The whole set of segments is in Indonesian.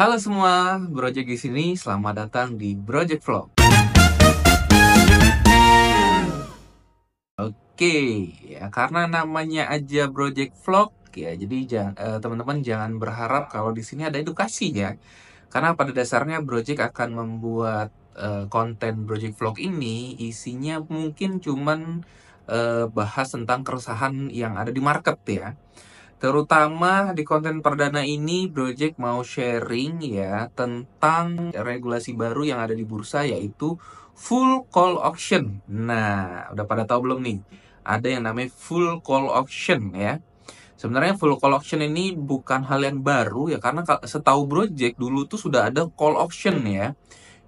Halo semua, Brojek di sini. Selamat datang di Brojek Vlog. Oke, ya karena namanya aja Brojek Vlog ya. Jadi eh, teman-teman jangan, eh, jangan berharap kalau di sini ada edukasi ya. Karena pada dasarnya Brojek akan membuat eh, konten Brojek Vlog ini isinya mungkin cuman eh, bahas tentang keresahan yang ada di market ya. Terutama di konten perdana ini, Project mau sharing ya tentang regulasi baru yang ada di bursa yaitu full call option. Nah, udah pada tahu belum nih? Ada yang namanya full call option ya. Sebenarnya full call option ini bukan hal yang baru ya karena setahu Project dulu tuh sudah ada call option ya.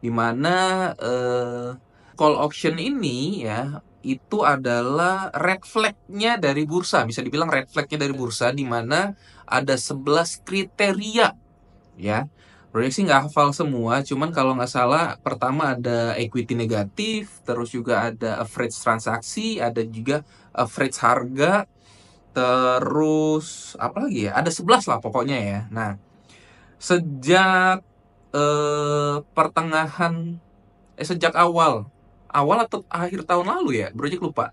Dimana eh, Call option ini ya itu adalah red flagnya dari bursa bisa dibilang red flagnya dari bursa di mana ada 11 kriteria ya proyeksi nggak hafal semua, cuman kalau nggak salah pertama ada equity negatif, terus juga ada average transaksi, ada juga average harga, terus apa lagi ya? Ada 11 lah pokoknya ya. Nah, sejak eh, pertengahan eh sejak awal awal atau akhir tahun lalu ya, Project lupa.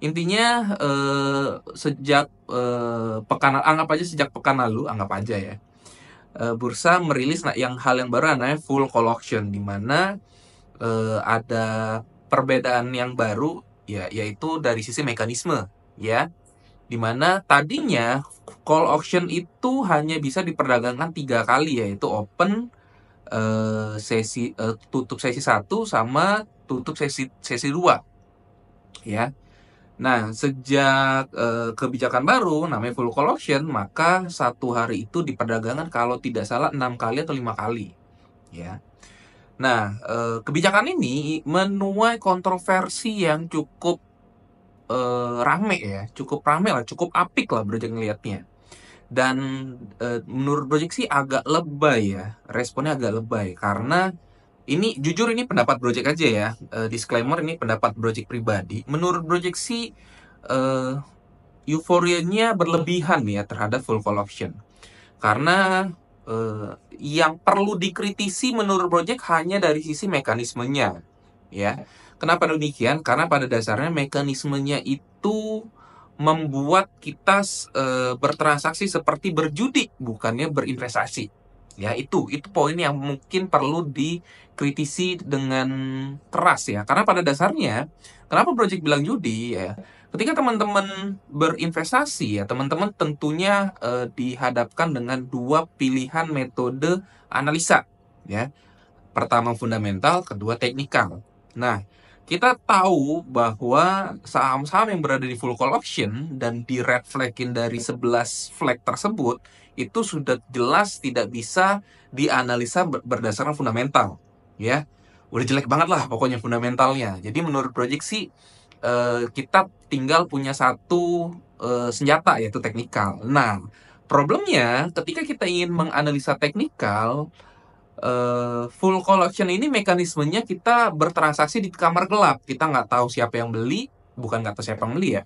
Intinya eh, sejak eh, pekan anggap aja sejak pekan lalu, anggap aja ya. Eh, bursa merilis nah, yang hal yang baru namanya full collection di mana eh, ada perbedaan yang baru ya yaitu dari sisi mekanisme ya. di mana tadinya call auction itu hanya bisa diperdagangkan tiga kali yaitu open, uh, sesi uh, tutup sesi satu sama tutup sesi sesi dua ya nah sejak uh, kebijakan baru namanya full collection maka satu hari itu di perdagangan kalau tidak salah enam kali atau lima kali ya nah uh, kebijakan ini menuai kontroversi yang cukup uh, rame ya cukup rame lah cukup apik lah berarti ngelihatnya dan e, menurut proyeksi agak lebay ya responnya agak lebay karena ini jujur ini pendapat proyek aja ya e, disclaimer ini pendapat proyek pribadi menurut proyeksi sih eh, e, euforianya berlebihan ya terhadap full call option karena e, yang perlu dikritisi menurut proyek hanya dari sisi mekanismenya ya kenapa demikian karena pada dasarnya mekanismenya itu membuat kita e, bertransaksi seperti berjudi bukannya berinvestasi ya itu itu poin yang mungkin perlu dikritisi dengan keras ya karena pada dasarnya kenapa Project bilang judi ya ketika teman-teman berinvestasi ya teman-teman tentunya e, dihadapkan dengan dua pilihan metode analisa ya pertama fundamental kedua teknikal nah kita tahu bahwa saham-saham yang berada di full call option dan di red flagin dari 11 flag tersebut itu sudah jelas tidak bisa dianalisa berdasarkan fundamental ya udah jelek banget lah pokoknya fundamentalnya jadi menurut proyeksi eh, kita tinggal punya satu eh, senjata yaitu teknikal nah problemnya ketika kita ingin menganalisa teknikal uh, full collection ini mekanismenya kita bertransaksi di kamar gelap. Kita nggak tahu siapa yang beli, bukan nggak tahu siapa yang beli ya.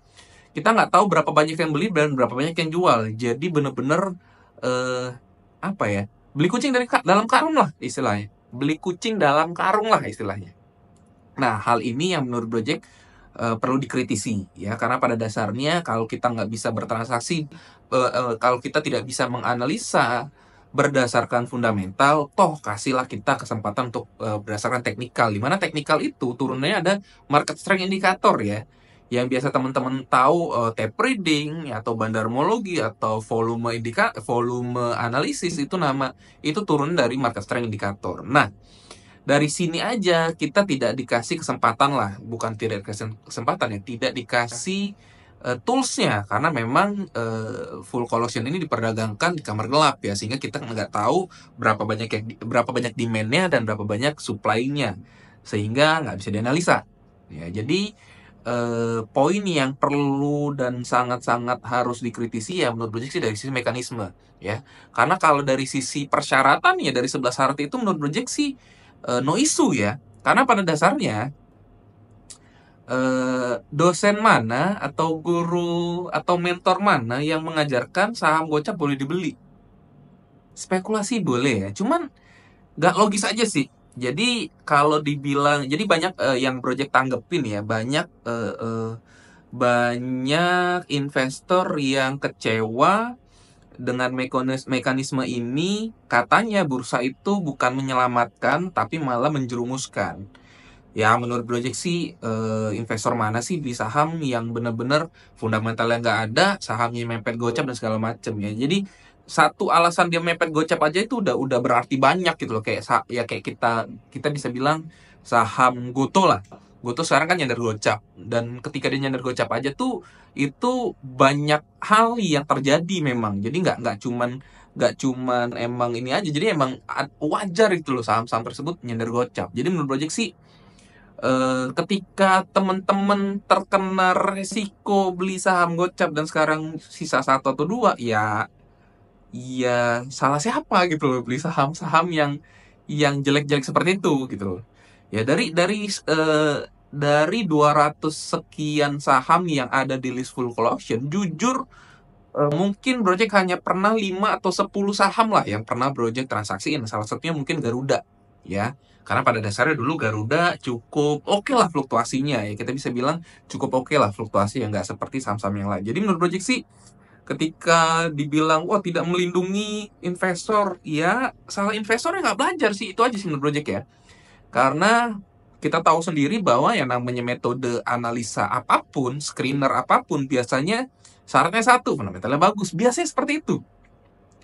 Kita nggak tahu berapa banyak yang beli dan berapa banyak yang jual. Jadi bener-bener uh, apa ya? Beli kucing dari dalam karung lah istilahnya. Beli kucing dalam karung lah istilahnya. Nah hal ini yang menurut Project uh, perlu dikritisi ya karena pada dasarnya kalau kita nggak bisa bertransaksi uh, uh, kalau kita tidak bisa menganalisa berdasarkan fundamental toh kasihlah kita kesempatan untuk uh, berdasarkan teknikal dimana teknikal itu turunnya ada market strength indicator ya yang biasa teman-teman tahu uh, tape reading atau bandarmologi atau volume indika volume analisis itu nama itu turun dari market strength indicator. nah dari sini aja kita tidak dikasih kesempatan lah bukan tidak dikasih kesempatan ya tidak dikasih uh, toolsnya karena memang uh, full collection ini diperdagangkan di kamar gelap ya sehingga kita nggak tahu berapa banyak yang, berapa banyak demandnya dan berapa banyak supply-nya sehingga nggak bisa dianalisa ya jadi uh, poin yang perlu dan sangat-sangat harus dikritisi ya menurut Brojek sih dari sisi mekanisme ya karena kalau dari sisi persyaratan ya dari 11 syarat itu menurut Brojek sih uh, no issue ya karena pada dasarnya Eh, dosen mana atau guru atau mentor mana yang mengajarkan saham gocap boleh dibeli spekulasi boleh ya cuman nggak logis aja sih jadi kalau dibilang jadi banyak uh, yang project tanggepin ya banyak uh, uh, banyak investor yang kecewa dengan mekanisme ini katanya bursa itu bukan menyelamatkan tapi malah menjerumuskan ya menurut proyeksi sih eh, investor mana sih di saham yang benar-benar fundamentalnya nggak ada sahamnya mepet gocap dan segala macem ya jadi satu alasan dia mepet gocap aja itu udah udah berarti banyak gitu loh kayak ya kayak kita kita bisa bilang saham goto lah goto sekarang kan nyender gocap dan ketika dia nyender gocap aja tuh itu banyak hal yang terjadi memang jadi nggak nggak cuman gak cuman emang ini aja jadi emang wajar itu loh saham-saham tersebut nyender gocap jadi menurut proyeksi sih Eh, ketika teman-teman terkena resiko beli saham gocap dan sekarang sisa satu atau dua ya ya salah siapa gitu loh beli saham-saham yang yang jelek-jelek seperti itu gitu loh ya dari dari uh, dari 200 sekian saham yang ada di list full collection jujur eh, mungkin brojek hanya pernah 5 atau 10 saham lah yang pernah brojek transaksiin salah satunya mungkin Garuda ya karena pada dasarnya dulu Garuda cukup oke okay lah fluktuasinya ya kita bisa bilang cukup oke okay lah fluktuasi yang nggak seperti saham-saham yang lain jadi menurut proyeksi ketika dibilang wah tidak melindungi investor ya salah investor yang nggak belajar sih itu aja sih menurut Project ya karena kita tahu sendiri bahwa yang namanya metode analisa apapun screener apapun biasanya syaratnya satu fundamentalnya bagus biasanya seperti itu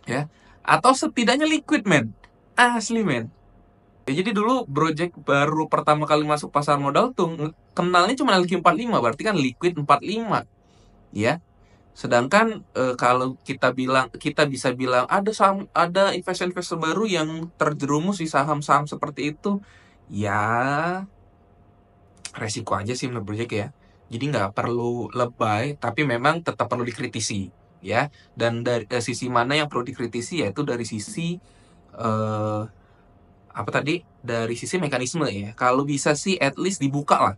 ya atau setidaknya liquid man asli man. Ya, jadi dulu Project baru pertama kali masuk pasar modal tuh kenalnya cuma LQ45, berarti kan liquid 45. Ya. Sedangkan e, kalau kita bilang kita bisa bilang ada saham, ada investor-investor baru yang terjerumus di saham-saham seperti itu, ya resiko aja sih menurut Project ya. Jadi nggak perlu lebay, tapi memang tetap perlu dikritisi ya. Dan dari e, sisi mana yang perlu dikritisi yaitu dari sisi eh, apa tadi dari sisi mekanisme ya kalau bisa sih at least dibuka lah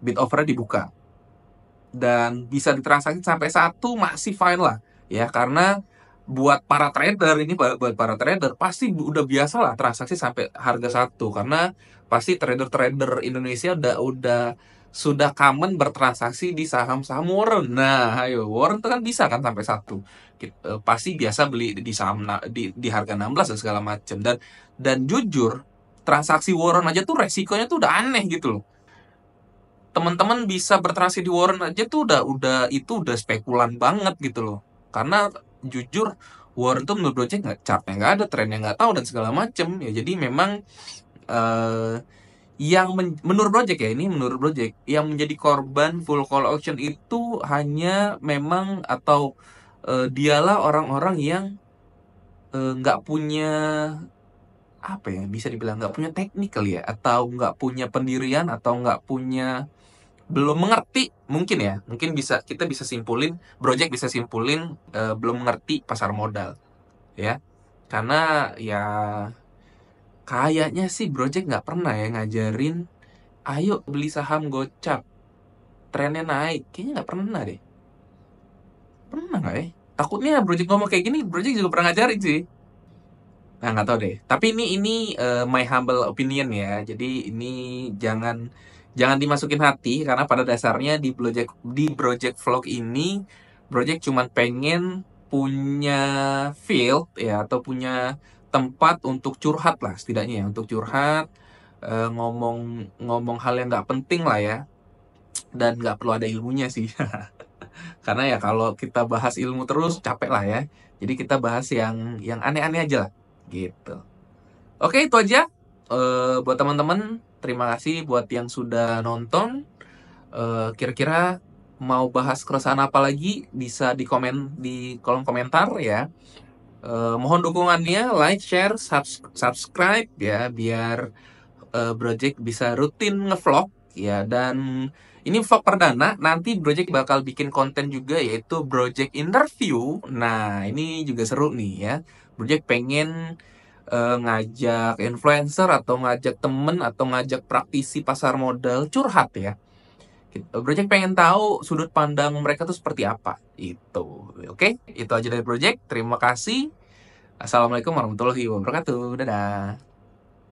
bid offer dibuka dan bisa ditransaksi sampai satu masih fine lah ya karena buat para trader ini buat para trader pasti udah biasa lah transaksi sampai harga satu karena pasti trader-trader Indonesia udah udah sudah common bertransaksi di saham-saham Warren. Nah, ayo Warren itu kan bisa kan sampai satu. E, pasti biasa beli di saham di, di harga 16 dan segala macam. Dan dan jujur transaksi Warren aja tuh resikonya tuh udah aneh gitu loh. Teman-teman bisa bertransaksi di Warren aja tuh udah udah itu udah spekulan banget gitu loh. Karena jujur Warren tuh menurut gue nggak chartnya nggak ada, trennya nggak tahu dan segala macem ya. Jadi memang uh, yang men menurut Project ya ini menurut Project yang menjadi korban full call auction itu hanya memang atau uh, dialah orang-orang yang eh, nggak uh, punya apa ya bisa dibilang nggak punya technical ya atau nggak punya pendirian atau nggak punya belum mengerti mungkin ya mungkin bisa kita bisa simpulin Project bisa simpulin uh, belum mengerti pasar modal ya karena ya Kayaknya sih Brojek nggak pernah ya ngajarin, ayo beli saham gocap, trennya naik. Kayaknya nggak pernah deh. Pernah nggak ya? Takutnya Brojek ngomong kayak gini, Brojek juga pernah ngajarin sih. Nah nggak tahu deh. Tapi ini ini uh, my humble opinion ya. Jadi ini jangan jangan dimasukin hati karena pada dasarnya di Project di Project Vlog ini Project cuman pengen punya field ya atau punya tempat untuk curhat lah setidaknya ya untuk curhat eh, ngomong ngomong hal yang nggak penting lah ya dan nggak perlu ada ilmunya sih karena ya kalau kita bahas ilmu terus capek lah ya jadi kita bahas yang yang aneh-aneh aja lah gitu oke itu aja uh, buat teman-teman terima kasih buat yang sudah nonton eh, kira-kira uh, mau bahas keresahan apa lagi bisa di komen di kolom komentar ya Eh, mohon dukungannya, like, share, subs subscribe ya biar eh, Project bisa rutin ngevlog ya dan ini vlog perdana, nanti Project bakal bikin konten juga yaitu Project Interview. Nah, ini juga seru nih ya. Project pengen uh, ngajak influencer atau ngajak temen atau ngajak praktisi pasar modal curhat ya. Gitu. Project pengen tahu sudut pandang mereka tuh seperti apa. Itu. Oke, itu aja dari Project. Terima kasih. Assalamualaikum warahmatullahi wabarakatuh. Dadah.